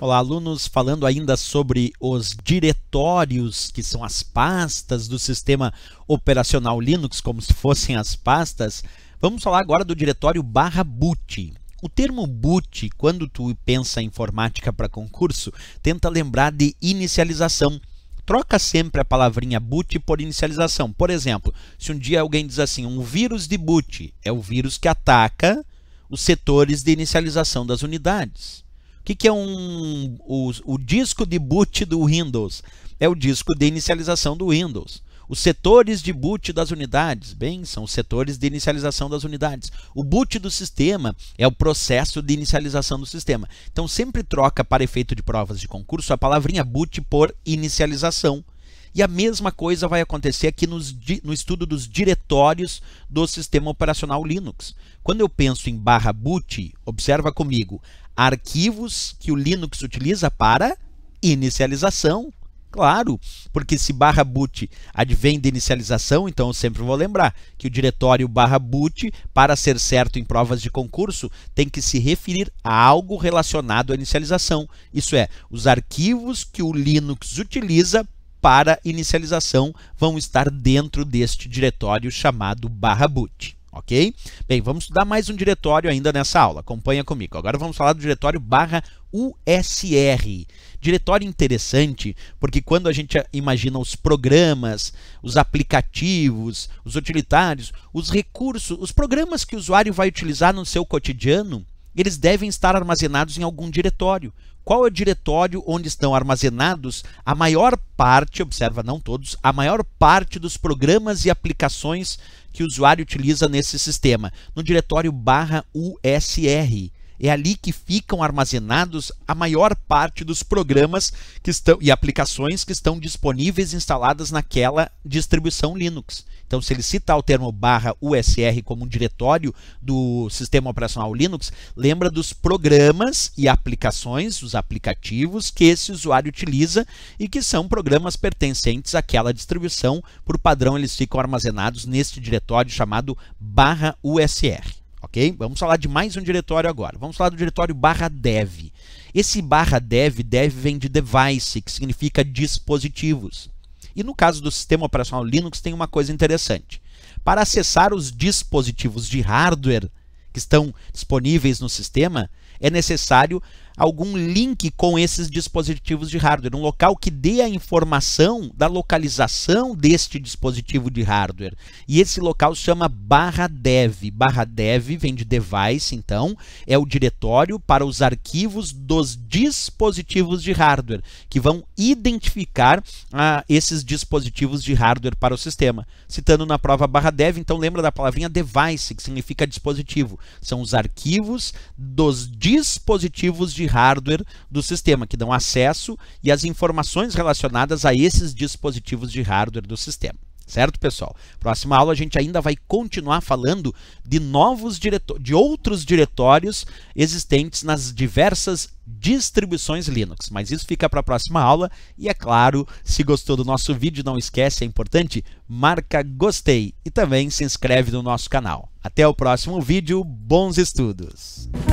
Olá, alunos, falando ainda sobre os diretórios, que são as pastas do sistema operacional Linux, como se fossem as pastas, vamos falar agora do diretório barra boot. O termo boot, quando tu pensa em informática para concurso, tenta lembrar de inicialização. Troca sempre a palavrinha boot por inicialização. Por exemplo, se um dia alguém diz assim, um vírus de boot é o vírus que ataca os setores de inicialização das unidades. O que, que é um, o, o disco de boot do Windows? É o disco de inicialização do Windows. Os setores de boot das unidades, bem, são os setores de inicialização das unidades. O boot do sistema é o processo de inicialização do sistema. Então sempre troca para efeito de provas de concurso a palavrinha boot por inicialização e a mesma coisa vai acontecer aqui nos, no estudo dos diretórios do sistema operacional Linux. Quando eu penso em barra boot, observa comigo, arquivos que o Linux utiliza para inicialização. Claro, porque se barra boot advém de inicialização, então eu sempre vou lembrar que o diretório barra boot, para ser certo em provas de concurso, tem que se referir a algo relacionado à inicialização. Isso é, os arquivos que o Linux utiliza para inicialização vão estar dentro deste diretório chamado barra boot. Ok? Bem, vamos estudar mais um diretório ainda nessa aula. Acompanha comigo. Agora vamos falar do diretório barra USR. Diretório interessante, porque quando a gente imagina os programas, os aplicativos, os utilitários, os recursos, os programas que o usuário vai utilizar no seu cotidiano, eles devem estar armazenados em algum diretório. Qual é o diretório onde estão armazenados a maior parte, observa, não todos, a maior parte dos programas e aplicações que o usuário utiliza nesse sistema? No diretório barra USR. É ali que ficam armazenados a maior parte dos programas que estão e aplicações que estão disponíveis instaladas naquela distribuição Linux. Então, se ele citar o termo barra USR como um diretório do sistema operacional Linux, lembra dos programas e aplicações, os aplicativos que esse usuário utiliza e que são programas pertencentes àquela distribuição. Por padrão, eles ficam armazenados neste diretório chamado barra USR ok? Vamos falar de mais um diretório agora. Vamos falar do diretório barra dev. Esse barra dev, dev vem de device, que significa dispositivos. E no caso do sistema operacional Linux tem uma coisa interessante. Para acessar os dispositivos de hardware que estão disponíveis no sistema, é necessário algum link com esses dispositivos de hardware, um local que dê a informação da localização deste dispositivo de hardware. E esse local chama barra dev. Barra dev vem de device, então, é o diretório para os arquivos dos dispositivos de hardware, que vão identificar ah, esses dispositivos de hardware para o sistema. Citando na prova barra dev, então lembra da palavrinha device, que significa dispositivo. São os arquivos dos dispositivos de hardware do sistema, que dão acesso e as informações relacionadas a esses dispositivos de hardware do sistema. Certo, pessoal? Próxima aula a gente ainda vai continuar falando de novos de outros diretórios existentes nas diversas distribuições Linux. Mas isso fica para a próxima aula e é claro, se gostou do nosso vídeo, não esquece, é importante, marca gostei e também se inscreve no nosso canal. Até o próximo vídeo, bons estudos.